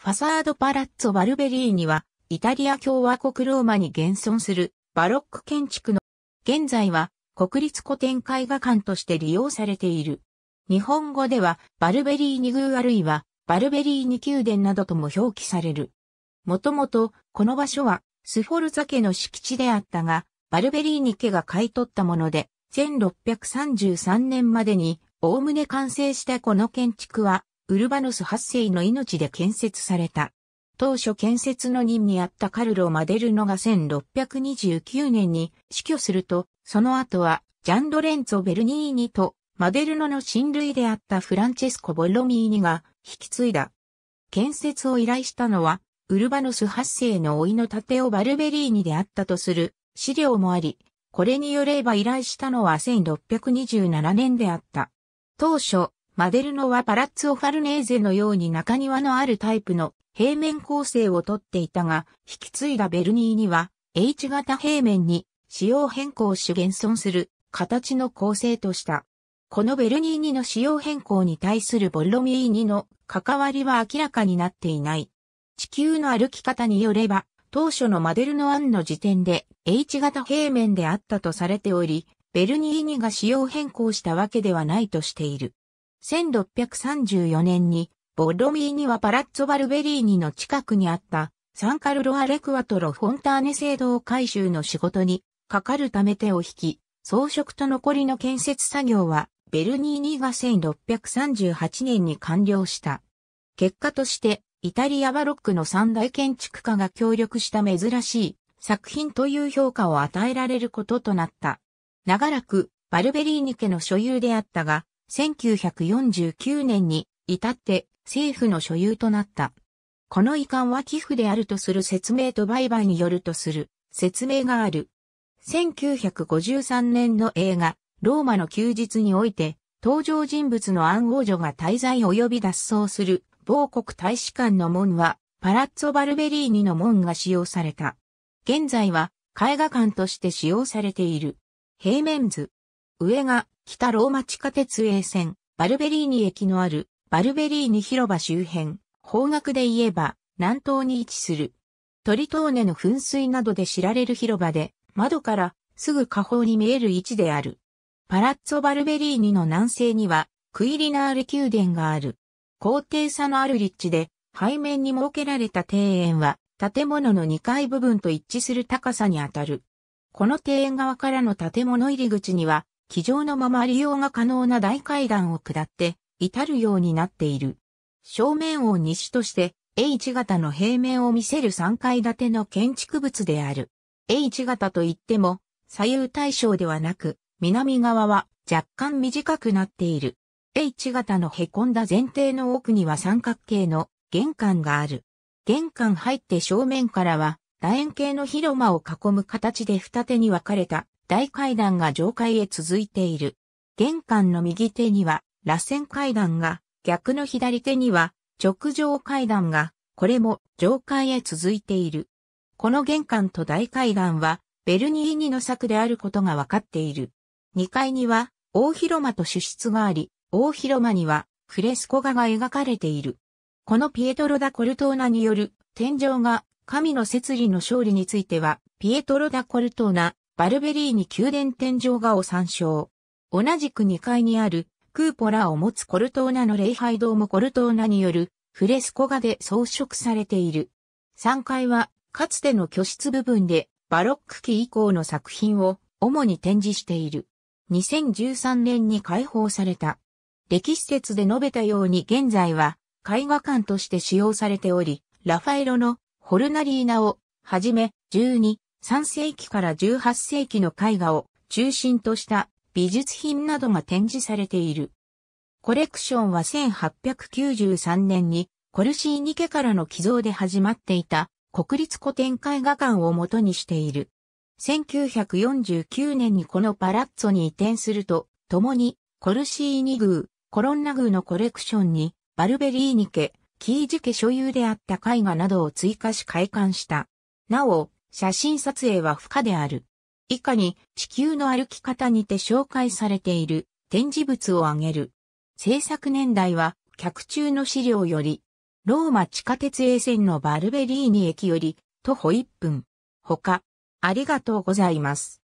ファサードパラッツォ・バルベリーニは、イタリア共和国ローマに現存するバロック建築の、現在は国立古典絵画館として利用されている。日本語では、バルベリーニ宮あるいは、バルベリーニ宮殿などとも表記される。もともと、この場所は、スフォルザ家の敷地であったが、バルベリーニ家が買い取ったもので、1633年までに、おおむね完成したこの建築は、ウルバノス8世の命で建設された。当初建設の任にあったカルロ・マデルノが1629年に死去すると、その後はジャンドレンツォ・ベルニーニとマデルノの親類であったフランチェスコ・ボロミーニが引き継いだ。建設を依頼したのは、ウルバノス8世の老いの盾をバルベリーニであったとする資料もあり、これによれば依頼したのは1627年であった。当初、マデルノはパラッツォファルネーゼのように中庭のあるタイプの平面構成をとっていたが、引き継いだベルニーには H 型平面に仕様変更し現存する形の構成とした。このベルニーニの仕様変更に対するボロミーニの関わりは明らかになっていない。地球の歩き方によれば、当初のマデルの案の時点で H 型平面であったとされており、ベルニーニが仕様変更したわけではないとしている。1634年に、ボロミーニはパラッツォ・バルベリーニの近くにあったサンカルロ・アレクワトロ・フォンターネ制度を改修の仕事にかかるため手を引き、装飾と残りの建設作業はベルニーニが1638年に完了した。結果として、イタリアバロックの三大建築家が協力した珍しい作品という評価を与えられることとなった。長らくバルベリーニ家の所有であったが、1949年に至って政府の所有となった。この遺憾は寄付であるとする説明と売買によるとする説明がある。1953年の映画、ローマの休日において、登場人物の暗王女が滞在及び脱走する某国大使館の門は、パラッツォ・バルベリーニの門が使用された。現在は、絵画館として使用されている。平面図。上が北ローマ地下鉄営線、バルベリーニ駅のある、バルベリーニ広場周辺、方角で言えば、南東に位置する。トリトーネの噴水などで知られる広場で、窓からすぐ下方に見える位置である。パラッツォ・バルベリーニの南西には、クイリナーレ宮殿がある。高低差のある立地で、背面に設けられた庭園は、建物の2階部分と一致する高さにあたる。この庭園側からの建物入り口には、気上のまま利用が可能な大階段を下って至るようになっている。正面を西として H 型の平面を見せる3階建ての建築物である。H 型といっても左右対称ではなく南側は若干短くなっている。H 型の凹んだ前提の奥には三角形の玄関がある。玄関入って正面からは楕円形の広間を囲む形で二手に分かれた大階段が上階へ続いている。玄関の右手には、螺旋階段が、逆の左手には、直上階段が、これも上階へ続いている。この玄関と大階段は、ベルニーニの作であることが分かっている。2階には、大広間と主室があり、大広間には、フレスコ画が描かれている。このピエトロ・ダ・コルトーナによる、天井が、神の摂理の勝利については、ピエトロ・ダ・コルトーナ、バルベリーニ宮殿天井画を参照。同じく2階にあるクーポラを持つコルトーナの礼拝堂もコルトーナによるフレスコ画で装飾されている。3階はかつての居室部分でバロック期以降の作品を主に展示している。2013年に開放された。歴史説で述べたように現在は絵画館として使用されており、ラファエロのホルナリーナをはじめ12 3世紀から18世紀の絵画を中心とした美術品などが展示されている。コレクションは1893年にコルシーニケからの寄贈で始まっていた国立古典絵画館を元にしている。1949年にこのパラッツォに移転すると、共にコルシーニ宮、コロンナ宮のコレクションにバルベリーニケ、キージ家所有であった絵画などを追加し開館した。なお、写真撮影は不可である。以下に地球の歩き方にて紹介されている展示物を挙げる。制作年代は客中の資料より、ローマ地下鉄衛線のバルベリーニ駅より徒歩1分。他、ありがとうございます。